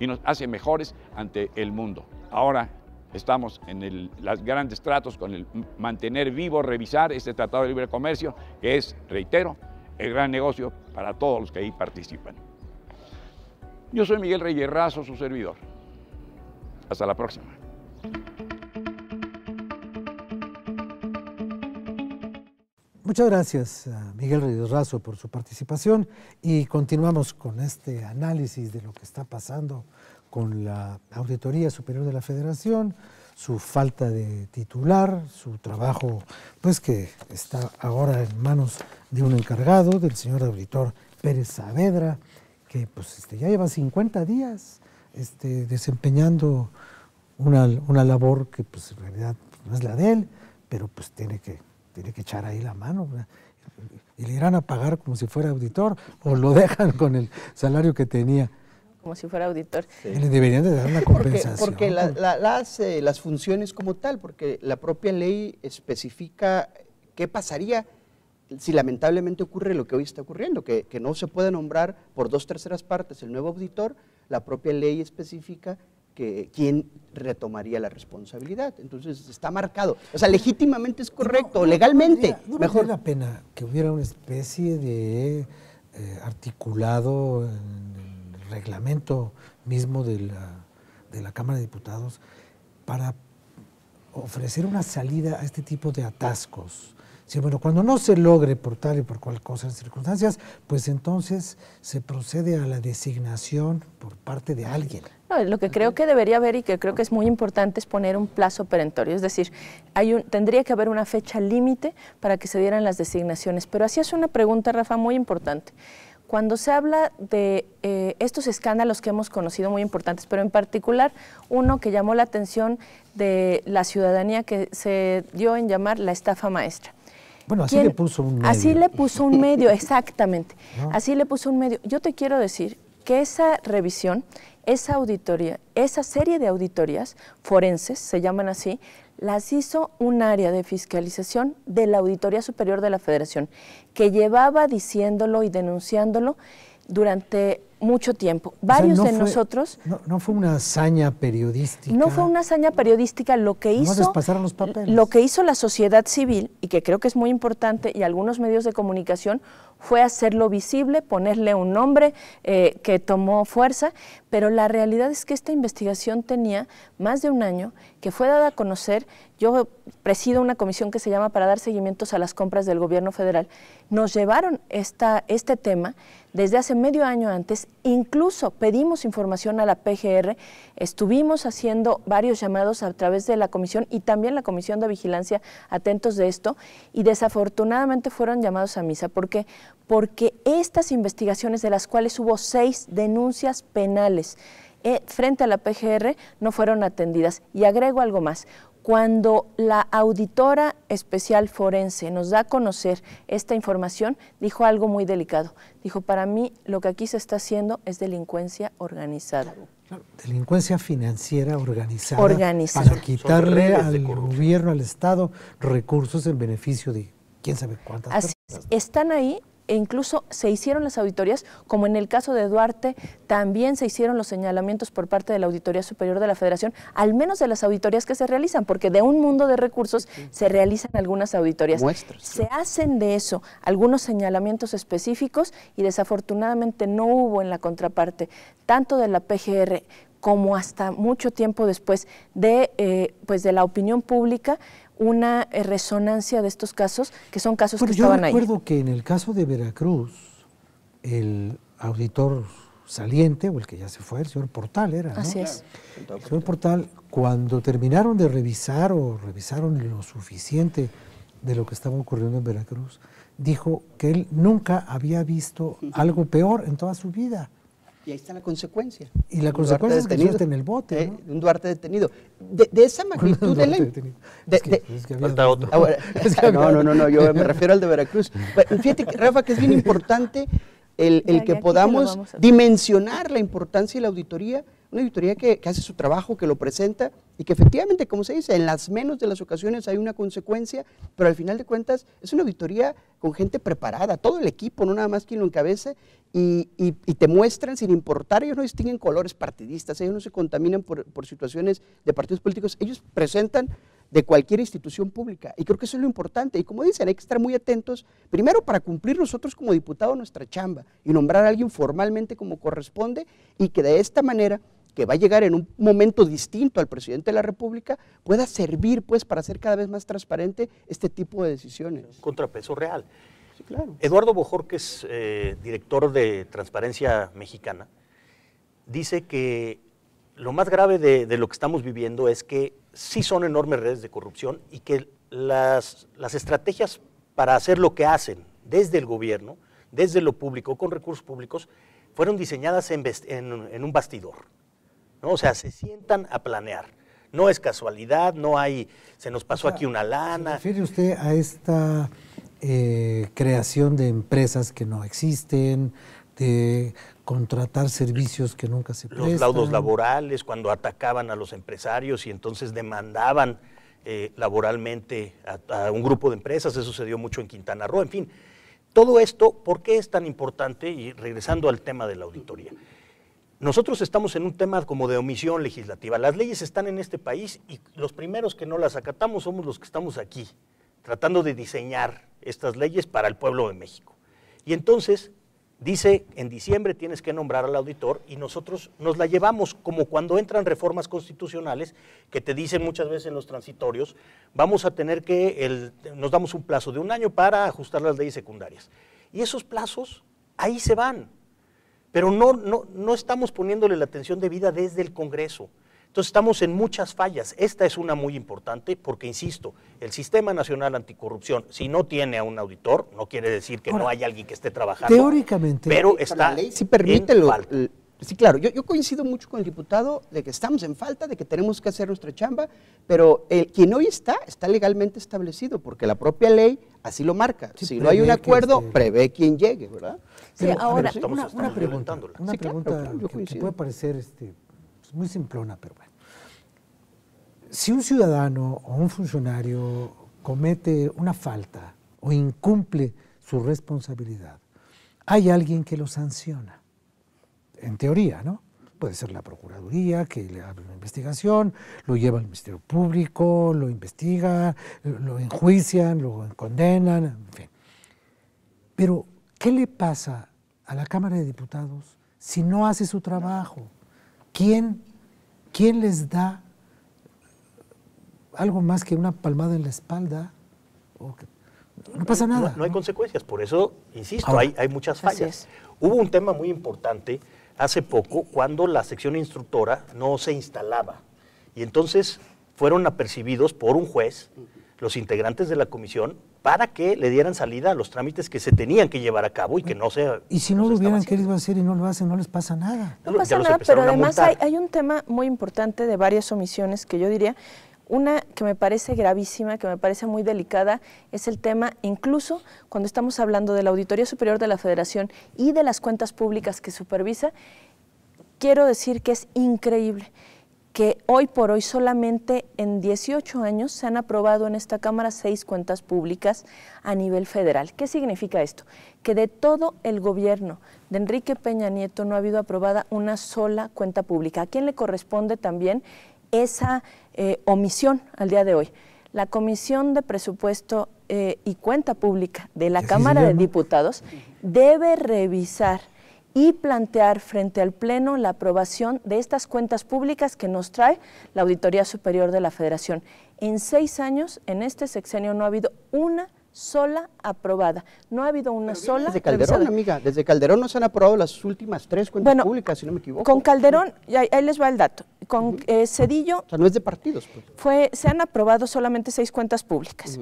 y nos hace mejores ante el mundo. Ahora Estamos en los grandes tratos con el mantener vivo, revisar este Tratado de Libre Comercio, que es, reitero, el gran negocio para todos los que ahí participan. Yo soy Miguel Reyes Razo, su servidor. Hasta la próxima. Muchas gracias Miguel Reyes Razo por su participación y continuamos con este análisis de lo que está pasando con la Auditoría Superior de la Federación, su falta de titular, su trabajo, pues que está ahora en manos de un encargado, del señor auditor Pérez Saavedra, que pues este, ya lleva 50 días este, desempeñando una, una, labor que pues en realidad no es la de él, pero pues tiene que, tiene que echar ahí la mano. Y le irán a pagar como si fuera auditor o lo dejan con el salario que tenía como si fuera auditor. deberían de dar una compensación. Porque, eh, las, funciones como tal, porque la propia ley especifica qué pasaría si lamentablemente ocurre lo que hoy está ocurriendo, que, no se puede nombrar por dos terceras partes el nuevo auditor, la propia ley especifica que quién retomaría la responsabilidad. Entonces está marcado. O sea, legítimamente es correcto, legalmente. mejor la pena que hubiera una especie de eh, articulado en reglamento mismo de la, Cámara de Diputados para ofrecer una salida a este tipo de atascos. Sí, bueno, cuando no se logre por tal y por cual cosa en circunstancias, pues entonces se procede a la designación por parte de alguien. lo que creo que debería haber y que creo que es muy importante es poner un plazo perentorio, es decir, tendría que haber una fecha límite para que se dieran las designaciones. Pero así es una pregunta, Rafa, muy importante cuando se habla de eh, estos escándalos que hemos conocido muy importantes, pero en particular uno que llamó la atención de la ciudadanía que se dio en llamar la estafa maestra. Bueno, así le puso un medio. Así le puso un medio, exactamente. Así le puso un medio. Yo te quiero decir que esa revisión, esa auditoría, esa serie de auditorías forenses, se llaman así, las hizo un área de fiscalización de la Auditoría Superior de la Federación, que llevaba diciéndolo y denunciándolo durante mucho tiempo. Varios de nosotros... No, fue una hazaña periodística. No fue una hazaña periodística lo que hizo... Lo que hizo la sociedad civil, y que creo que es muy importante, y algunos medios de comunicación, fue hacerlo visible, ponerle un nombre eh, que tomó fuerza, pero la realidad es que esta investigación tenía más de un año, que fue dada a conocer, yo presido una comisión que se llama para dar seguimientos a las compras del gobierno federal, nos llevaron esta, este tema desde hace medio año antes, incluso pedimos información a la PGR, estuvimos haciendo varios llamados a través de la comisión y también la comisión de vigilancia atentos de esto, y desafortunadamente fueron llamados a misa, porque porque estas investigaciones de las cuales hubo seis denuncias penales eh, frente a la PGR no fueron atendidas. Y agrego algo más. Cuando la auditora especial forense nos da a conocer esta información, dijo algo muy delicado. Dijo, para mí lo que aquí se está haciendo es delincuencia organizada. delincuencia financiera organizada, organizada. para quitarle al gobierno, al Estado, recursos en beneficio de quién sabe cuántas Así Es, están ahí e incluso se hicieron las auditorías, como en el caso de Duarte, también se hicieron los señalamientos por parte de la Auditoría Superior de la Federación, al menos de las auditorías que se realizan, porque de un mundo de recursos se realizan algunas auditorías. se hacen de eso algunos señalamientos específicos y desafortunadamente no hubo en la contraparte, tanto de la PGR como hasta mucho tiempo después de, eh, pues de la opinión pública, una eh, resonancia de estos casos, que son casos que estaban ahí. Yo recuerdo que en el caso de Veracruz, el auditor saliente, o el que ya se fue, el señor Portal era. ¿no? Así es. El señor Portal, cuando terminaron de revisar o revisaron lo suficiente de lo que estaba ocurriendo en Veracruz, dijo que él nunca había visto algo peor en toda su vida. Y ahí está la consecuencia. Y la consecuencia es que en el bote. ¿eh? un Duarte detenido. De, esa magnitud de ley. Ah, no, no, no, yo me refiero al de Veracruz. fíjate, Rafa, que es bien importante el, que podamos dimensionar la importancia y la auditoría una auditoría que, hace su trabajo, que lo presenta y que efectivamente, como se dice, en las menos de las ocasiones hay una consecuencia, pero al final de cuentas es una auditoría con gente preparada, todo el equipo, no nada más quien lo encabece, y, te muestran sin importar, ellos no distinguen colores partidistas, ellos no se contaminan por, por situaciones de partidos políticos, ellos presentan de cualquier institución pública. Y creo que eso es lo importante. Y como dicen, hay que estar muy atentos, primero para cumplir nosotros como diputados nuestra chamba y nombrar a alguien formalmente como corresponde y que de esta manera que va a llegar en un momento distinto al presidente de la República, pueda servir pues para hacer cada vez más transparente este tipo de decisiones. contrapeso real. Eduardo Bojor, que es eh, director de Transparencia Mexicana, dice que lo más grave de, lo que estamos viviendo es que sí son enormes redes de corrupción y que las, estrategias para hacer lo que hacen desde el gobierno, desde lo público, con recursos públicos, fueron diseñadas en un bastidor. O sea, se sientan a planear. No es casualidad, no hay, se nos pasó aquí una lana. ¿Se refiere usted a esta eh, creación de empresas que no existen, de contratar servicios que nunca se prestan? Los laudos laborales, cuando atacaban a los empresarios y entonces demandaban eh, laboralmente a, a, un grupo de empresas, eso sucedió mucho en Quintana Roo, en fin. Todo esto, ¿por qué es tan importante? Y regresando al tema de la auditoría. Nosotros estamos en un tema como de omisión legislativa. Las leyes están en este país y los primeros que no las acatamos somos los que estamos aquí, tratando de diseñar estas leyes para el pueblo de México. Y entonces dice, en diciembre tienes que nombrar al auditor y nosotros nos la llevamos como cuando entran reformas constitucionales que te dicen muchas veces en los transitorios, vamos a tener que, nos damos un plazo de un año para ajustar las leyes secundarias. Y esos plazos ahí se van. Pero no, no, no estamos poniéndole la atención debida desde el Congreso. Entonces estamos en muchas fallas. Esta es una muy importante porque, insisto, el Sistema Nacional Anticorrupción, si no tiene a un auditor, no quiere decir que no haya alguien que esté trabajando. Teóricamente. Pero está si permite Sí, claro, yo, coincido mucho con el diputado de que estamos en falta, de que tenemos que hacer nuestra chamba, pero el, quien hoy está, está legalmente establecido, porque la propia ley así lo marca. si no hay un acuerdo, prevé quien llegue, ¿verdad? Sí, ahora, una, pregunta, que, puede parecer este, pues, muy simplona, pero bueno. Si un ciudadano o un funcionario comete una falta o incumple su responsabilidad, hay alguien que lo sanciona. En teoría, ¿no? Puede ser la Procuraduría, que le abre una investigación, lo lleva al Ministerio Público, lo investiga, lo enjuician, lo condenan, en fin. Pero, ¿qué le pasa a la Cámara de Diputados si no hace su trabajo? ¿Quién, les da algo más que una palmada en la espalda? no pasa nada. No, hay consecuencias, por eso, insisto, hay, muchas fallas. Hubo un tema muy importante hace poco cuando la sección instructora no se instalaba y entonces fueron apercibidos por un juez los integrantes de la comisión para que le dieran salida a los trámites que se tenían que llevar a cabo y que no se... Y si no, no lo hubieran querido hacer y no lo hacen, no les pasa nada. No, pasa nada, pero además hay, hay, un tema muy importante de varias omisiones que yo diría. Una que me parece gravísima, que me parece muy delicada, es el tema, incluso cuando estamos hablando de la Auditoría Superior de la Federación y de las cuentas públicas que supervisa, quiero decir que es increíble que hoy por hoy solamente en 18 años se han aprobado en esta Cámara seis cuentas públicas a nivel federal. ¿Qué significa esto? Que de todo el gobierno de Enrique Peña Nieto no ha habido aprobada una sola cuenta pública. ¿A quién le corresponde también esa eh, omisión al día de hoy? La Comisión de Presupuesto eh, y Cuenta Pública de la Cámara de Diputados debe revisar y plantear frente al Pleno la aprobación de estas cuentas públicas que nos trae la Auditoría Superior de la Federación. En seis años, en este sexenio, no ha habido una sola aprobada. No ha habido una sola. Desde Calderón, amiga, desde Calderón no se han aprobado las últimas tres cuentas públicas, si no me equivoco. Con Calderón, ahí les va el dato con eh, Cedillo... O sea, no es de partidos. Pues. Fue, se han aprobado solamente seis cuentas públicas.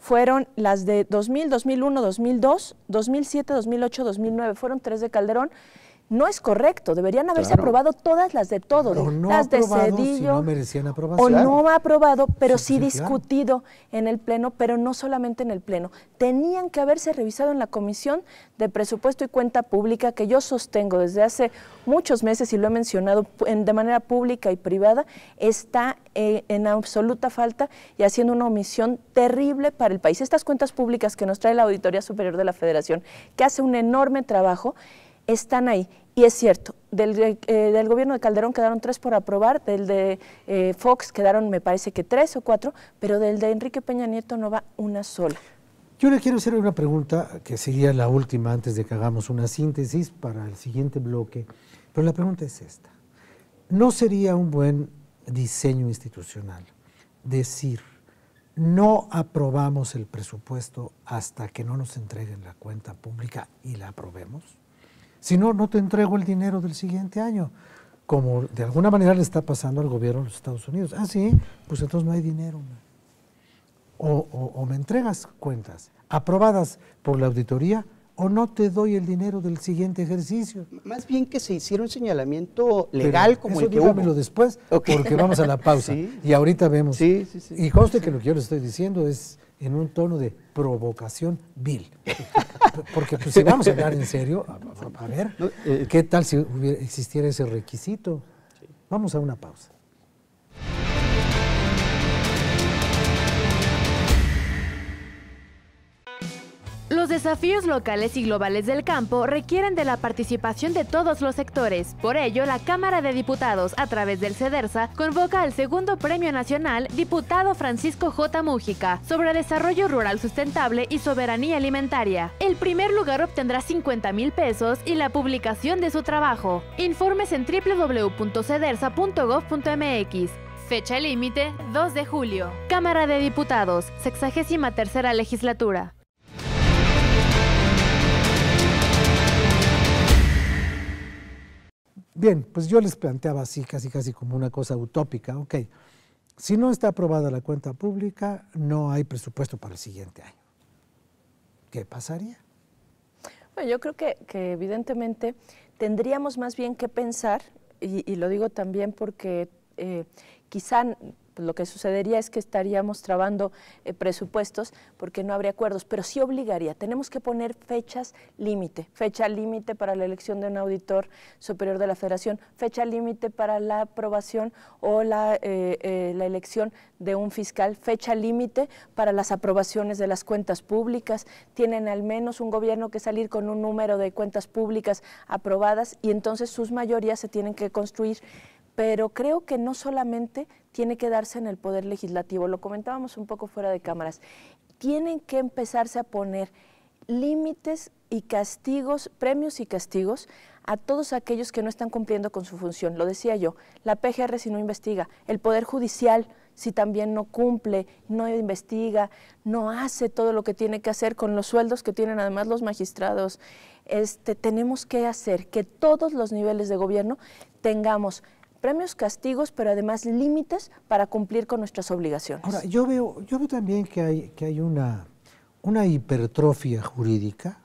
Fueron las de 2000, 2001, 2002, 2007, 2008, 2009. Fueron tres de Calderón no es correcto. Deberían haberse aprobado todas las de todos, no las de no ha aprobado, pero sí, discutido en el Pleno, pero no solamente en el Pleno. Tenían que haberse revisado en la Comisión de Presupuesto y Cuenta Pública, que yo sostengo desde hace muchos meses y lo he mencionado de manera pública y privada, está eh, en absoluta falta y haciendo una omisión terrible para el país. Estas cuentas públicas que nos trae la Auditoría Superior de la Federación, que hace un enorme trabajo, están ahí. Y es cierto, del, eh, del, gobierno de Calderón quedaron tres por aprobar, del de eh, Fox quedaron me parece que tres o cuatro, pero del de Enrique Peña Nieto no va una sola. Yo le quiero hacer una pregunta que sería la última antes de que hagamos una síntesis para el siguiente bloque, pero la pregunta es esta. ¿No sería un buen diseño institucional decir no aprobamos el presupuesto hasta que no nos entreguen la cuenta pública y la aprobemos? Si no, no te entrego el dinero del siguiente año. Como de alguna manera le está pasando al gobierno de los Estados Unidos. Ah, sí, pues entonces no hay dinero. O, me entregas cuentas aprobadas por la auditoría o no te doy el dinero del siguiente ejercicio. Más bien que se hiciera un señalamiento legal como el que después, porque vamos a la pausa. Y ahorita vemos. y conste que lo que yo le estoy diciendo es en un tono de provocación vil. Porque pues, si vamos a hablar en serio, a, ver, eh, ¿qué tal si existiera ese requisito? Vamos a una pausa. Los desafíos locales y globales del campo requieren de la participación de todos los sectores. Por ello, la Cámara de Diputados, a través del CEDERSA, convoca al segundo Premio Nacional Diputado Francisco J. Mújica sobre Desarrollo Rural Sustentable y Soberanía Alimentaria. El primer lugar obtendrá 50 mil pesos y la publicación de su trabajo. Informes en www.cedersa.gov.mx. Fecha límite 2 de julio. Cámara de Diputados, 63 tercera legislatura. Bien, pues yo les planteaba así, casi casi como una cosa utópica, ok, si no está aprobada la cuenta pública, no hay presupuesto para el siguiente año. ¿Qué pasaría? Bueno, yo creo que, evidentemente tendríamos más bien que pensar, y, lo digo también porque eh, quizá pues lo que sucedería es que estaríamos trabando eh, presupuestos porque no habría acuerdos, pero sí obligaría. Tenemos que poner fechas límite, fecha límite para la elección de un auditor superior de la federación, fecha límite para la aprobación o eh, eh, la elección de un fiscal, fecha límite para las aprobaciones de las cuentas públicas. Tienen al menos un gobierno que salir con un número de cuentas públicas aprobadas y entonces sus mayorías se tienen que construir pero creo que no solamente tiene que darse en el Poder Legislativo, lo comentábamos un poco fuera de cámaras, tienen que empezarse a poner límites y castigos, premios y castigos a todos aquellos que no están cumpliendo con su función. Lo decía yo, la PGR si no investiga, el Poder Judicial si también no cumple, no investiga, no hace todo lo que tiene que hacer con los sueldos que tienen además los magistrados. Este, tenemos que hacer que todos los niveles de gobierno tengamos premios, castigos, pero además límites para cumplir con nuestras obligaciones. Ahora, yo veo, yo veo también que hay, que hay una, una hipertrofia jurídica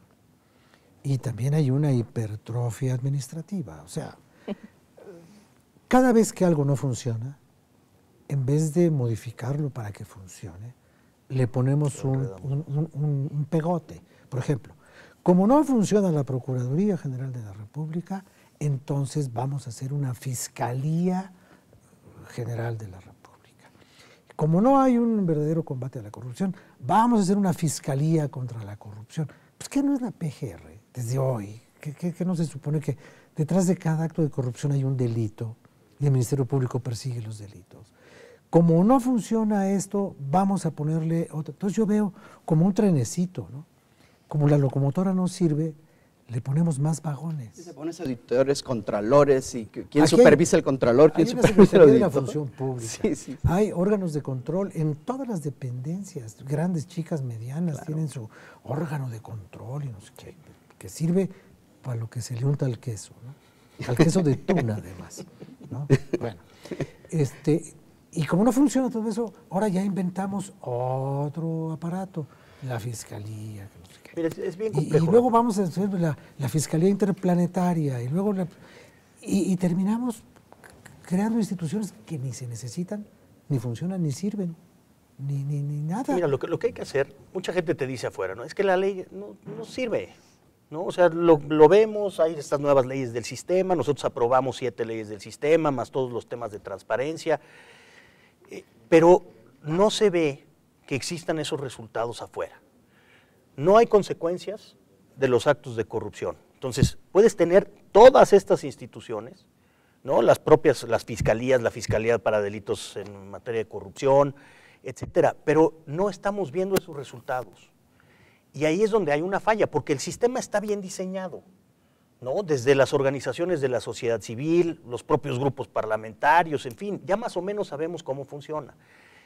y también hay una hipertrofia administrativa. O sea, cada vez que algo no funciona, en vez de modificarlo para que funcione, le ponemos un pegote. Por ejemplo, como no funciona la Procuraduría General de la República, entonces vamos a hacer una Fiscalía General de la República. Como no hay un verdadero combate a la corrupción, vamos a hacer una Fiscalía contra la corrupción. Pues que no es la PGR desde hoy, ¿Qué no se supone que detrás de cada acto de corrupción hay un delito y el Ministerio Público persigue los delitos. Como no funciona esto, vamos a ponerle otro. Entonces yo veo como un trenecito, ¿no? Como la locomotora no sirve, le ponemos más vagones. Se pones auditores, contralores, y quién supervisa el contralor, quién supervisa la función sí, Hay órganos de control en todas las dependencias, grandes, chicas, medianas, tienen su órgano de control y no sé qué, que sirve para lo que se le unta al queso, ¿no? Al queso de tuna, además. Bueno, este, y como no funciona todo eso, ahora ya inventamos otro aparato, la fiscalía, que no bien Y, luego vamos a hacer la, Fiscalía Interplanetaria y luego y, terminamos creando instituciones que ni se necesitan, ni funcionan, ni sirven. Ni, nada. Mira, lo que, lo que hay que hacer, mucha gente te dice afuera, ¿no? Es que la ley no, sirve. ¿No? O sea, lo, vemos, hay estas nuevas leyes del sistema, nosotros aprobamos siete leyes del sistema, más todos los temas de transparencia, eh, pero no se ve que existan esos resultados afuera no hay consecuencias de los actos de corrupción. Entonces, puedes tener todas estas instituciones, ¿no? Las propias, las fiscalías, la fiscalía para delitos en materia de corrupción, etcétera, pero no estamos viendo esos resultados. Y ahí es donde hay una falla, porque el sistema está bien diseñado, ¿no? Desde las organizaciones de la sociedad civil, los propios grupos parlamentarios, en fin, ya más o menos sabemos cómo funciona.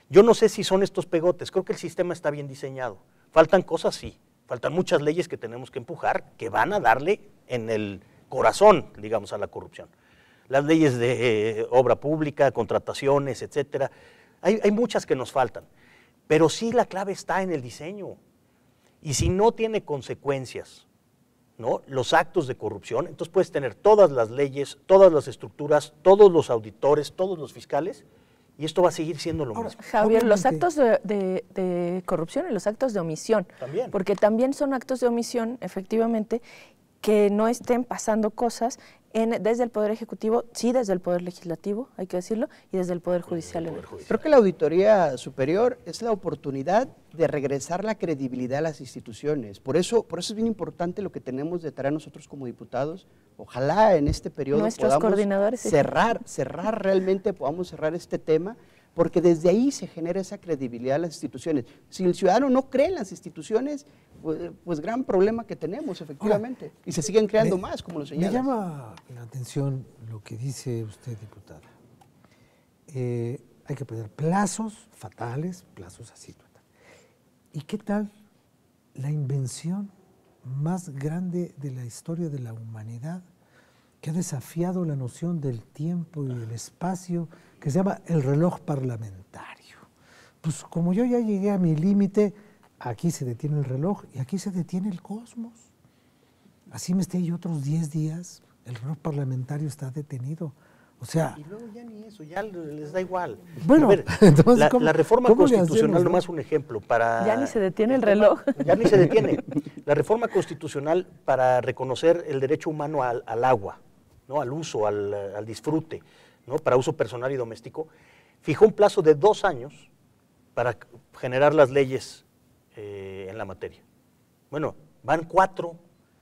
Yo no sé si son estos pegotes, creo que el sistema está bien diseñado. Faltan cosas, sí. Faltan muchas leyes que tenemos que empujar que van a darle en el corazón, digamos, a la corrupción. Las leyes de eh, obra pública, contrataciones, etcétera. Hay, muchas que nos faltan. Pero sí la clave está en el diseño. Y si no tiene consecuencias ¿no? los actos de corrupción, entonces puedes tener todas las leyes, todas las estructuras, todos los auditores, todos los fiscales, y esto va a seguir siendo lo mismo. Javier, los actos de, de, corrupción y los actos de omisión. También. Porque también son actos de omisión, efectivamente, que no estén pasando cosas en, desde el Poder Ejecutivo, sí desde el Poder Legislativo, hay que decirlo, y desde el Poder Judicial. Creo que la Auditoría Superior es la oportunidad de regresar la credibilidad a las instituciones. Por eso, por eso es bien importante lo que tenemos de tarea nosotros como diputados. Ojalá en este periodo Nuestros podamos cerrar, cerrar realmente, podamos cerrar este tema porque desde ahí se genera esa credibilidad de las instituciones. Si el ciudadano no cree en las instituciones, pues, pues gran problema que tenemos, efectivamente. y se siguen creando más, como lo señala. Me llama la atención lo que dice usted, diputada. Eh, hay que poner plazos fatales, plazos así. ¿Y qué tal la invención más grande de la historia de la humanidad, que ha desafiado la noción del tiempo y del espacio que se llama el reloj parlamentario. Pues como yo ya llegué a mi límite, aquí se detiene el reloj y aquí se detiene el cosmos. Así me esté yo otros 10 días, el reloj parlamentario está detenido. O sea, y luego ya ni eso, ya les da igual. Bueno, entonces, la, la, reforma constitucional, nomás un ejemplo, para... Ya ni se detiene el reloj. Ya ni se detiene. La reforma constitucional para reconocer el derecho humano al, agua, ¿no? al uso, al, al disfrute para uso personal y doméstico, fijó un plazo de dos años para generar las leyes eh, en la materia. Bueno, van cuatro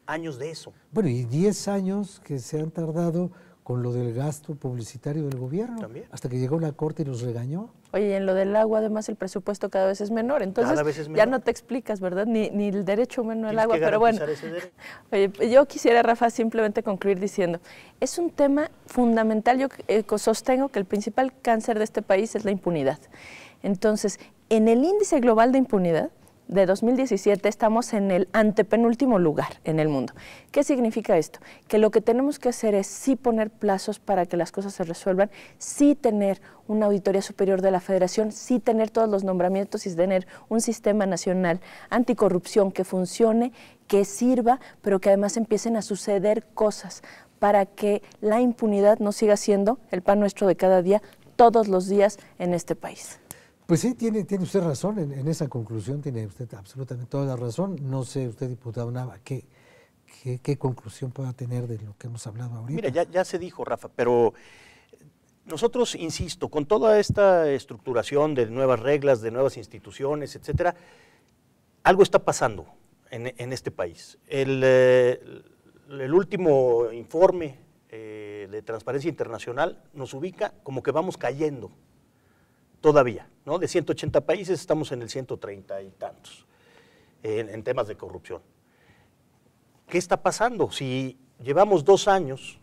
años de eso. Bueno, y diez años que se han tardado con lo del gasto publicitario del gobierno, hasta que llegó la corte y nos regañó. Oye, en lo del agua, además, el presupuesto cada vez es menor. Entonces, ya no te explicas, ¿verdad? Ni, ni el derecho humano al agua, pero bueno. Oye, yo quisiera, Rafa, simplemente concluir diciendo, es un tema fundamental. Yo eh, sostengo que el principal cáncer de este país es la impunidad. Entonces, en el índice global de impunidad, de 2017 estamos en el antepenúltimo lugar en el mundo. ¿Qué significa esto? Que lo que tenemos que hacer es sí poner plazos para que las cosas se resuelvan, sí tener una auditoría superior de la federación, sí tener todos los nombramientos y tener un sistema nacional anticorrupción que funcione, que sirva, pero que además empiecen a suceder cosas para que la impunidad no siga siendo el pan nuestro de cada día, todos los días en este país. Pues sí, tiene, tiene usted razón, en, esa conclusión tiene usted absolutamente toda la razón. No sé, usted, diputado Nava, ¿qué, conclusión pueda tener de lo que hemos hablado ahorita? Mira, ya, se dijo, Rafa, pero nosotros, insisto, con toda esta estructuración de nuevas reglas, de nuevas instituciones, etcétera, algo está pasando en, este país. El, eh, último informe eh, de Transparencia Internacional nos ubica como que vamos cayendo todavía, ¿no? De 180 países estamos en el 130 y tantos en, temas de corrupción. ¿Qué está pasando? Si llevamos dos años,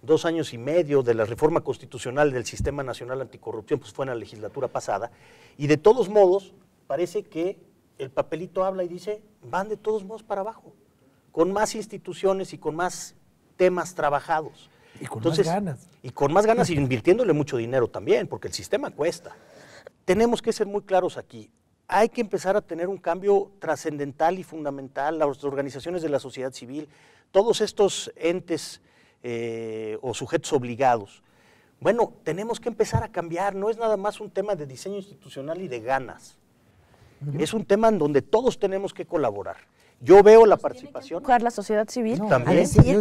dos años y medio de la reforma constitucional del Sistema Nacional Anticorrupción, pues fue en la legislatura pasada, y de todos modos parece que el papelito habla y dice, van de todos modos para abajo, con más instituciones y con más temas trabajados. Y con más ganas. Y con más ganas, y invirtiéndole mucho dinero también, porque el sistema cuesta tenemos que ser muy claros aquí. Hay que empezar a tener un cambio trascendental y fundamental. Las organizaciones de la sociedad civil, todos estos entes eh, o sujetos obligados. Bueno, tenemos que empezar a cambiar. No es nada más un tema de diseño institucional y de ganas. Es un tema en donde todos tenemos que colaborar. Yo veo la participación. jugar la sociedad civil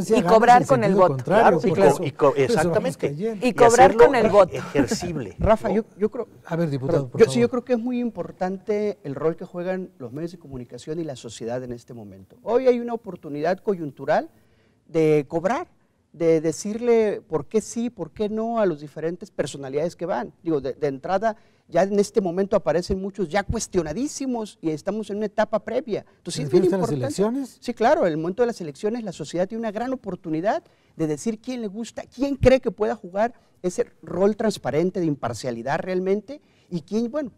y cobrar con el voto. Claro, y exactamente. Y cobrar con el voto. Ejercible. Rafa, yo, yo, creo. A diputado. yo, Sí, yo creo que es muy importante el rol que juegan los medios de comunicación y la sociedad en este momento. Hoy hay una oportunidad coyuntural de cobrar de decirle por qué sí, por qué no a las diferentes personalidades que van. Digo, de, de entrada, ya en este momento aparecen muchos ya cuestionadísimos y estamos en una etapa previa. Entonces, es bien importante. las elecciones? Sí, claro, en el momento de las elecciones la sociedad tiene una gran oportunidad de decir quién le gusta, quién cree que pueda jugar ese rol transparente de imparcialidad realmente y quién, bueno,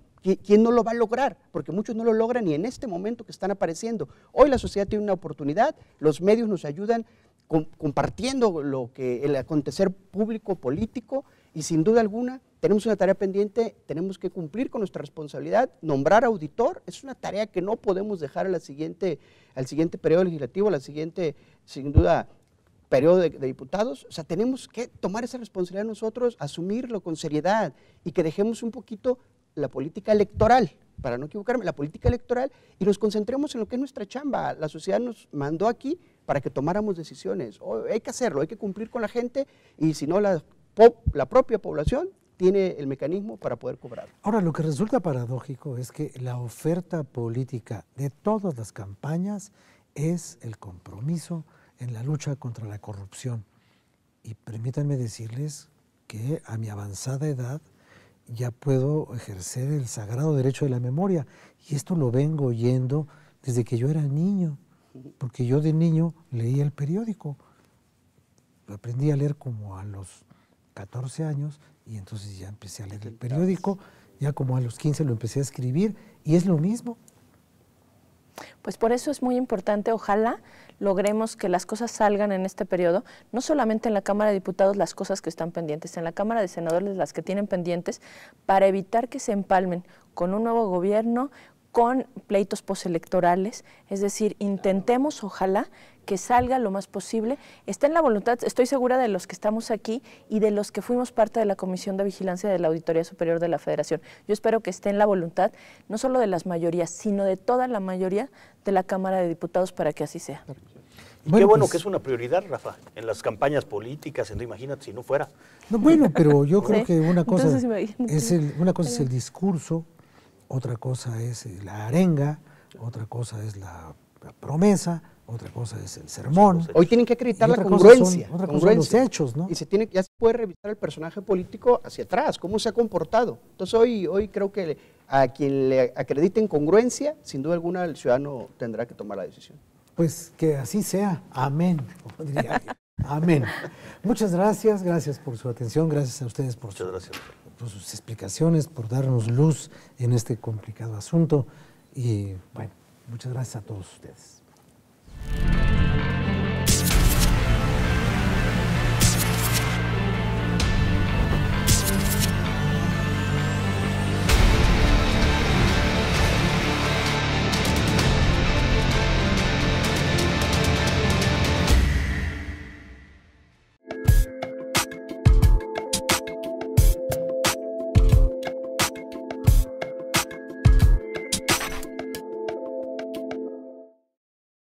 ¿Quién no lo va a lograr? Porque muchos no lo logran ni en este momento que están apareciendo. Hoy la sociedad tiene una oportunidad, los medios nos ayudan compartiendo lo que el acontecer público, político, y sin duda alguna, tenemos una tarea pendiente, tenemos que cumplir con nuestra responsabilidad, nombrar auditor, es una tarea que no podemos dejar a la siguiente, al siguiente periodo legislativo, al la siguiente, sin duda, periodo de, diputados, o sea, tenemos que tomar esa responsabilidad nosotros, asumirlo con seriedad y que dejemos un poquito la política electoral, para no equivocarme, la política electoral y nos concentremos en lo que es nuestra chamba. La sociedad nos mandó aquí para que tomáramos decisiones. hay que hacerlo, hay que cumplir con la gente y si no, la la propia población tiene el mecanismo para poder cobrar. Ahora, lo que resulta paradójico es que la oferta política de todas las campañas es el compromiso en la lucha contra la corrupción. Y permítanme decirles que a mi avanzada edad ya puedo ejercer el sagrado derecho de la memoria. Y esto lo vengo oyendo desde que yo era niño, porque yo de niño leía el periódico. aprendí a leer como a los 14 años y entonces ya empecé a leer el periódico, ya como a los 15 lo empecé a escribir y es lo mismo. Pues por eso es muy importante, ojalá logremos que las cosas salgan en este periodo, no solamente en la Cámara de Diputados las cosas que están pendientes, en la Cámara de Senadores las que tienen pendientes, para evitar que se empalmen con un nuevo gobierno, con pleitos postelectorales, es decir, intentemos, ojalá, que salga lo más posible. Está en la voluntad, estoy segura de los que estamos aquí y de los que fuimos parte de la Comisión de Vigilancia de la Auditoría Superior de la Federación. Yo espero que esté en la voluntad, no solo de las mayorías, sino de toda la mayoría de la Cámara de Diputados para que así sea. Qué bueno pues que es una prioridad, Rafa, en las campañas políticas, en, imagínate si no fuera. bueno, pero yo creo que una cosa, es una cosa es el discurso, otra cosa es eh, la arenga, otra cosa es la, promesa, otra cosa es el sermón. Hoy tienen que acreditar la congruencia. otra cosa los hechos, ¿no? Y se tiene, ya se puede revisar el personaje político hacia atrás, cómo se ha comportado. Entonces hoy, hoy creo que a quien le acrediten congruencia, sin duda alguna el ciudadano tendrá que tomar la decisión. Pues que así sea. Amén. Amén. Muchas gracias, gracias por su atención, gracias a ustedes por su... gracias por sus explicaciones, por darnos luz en este complicado asunto. Y bueno, muchas gracias a todos ustedes.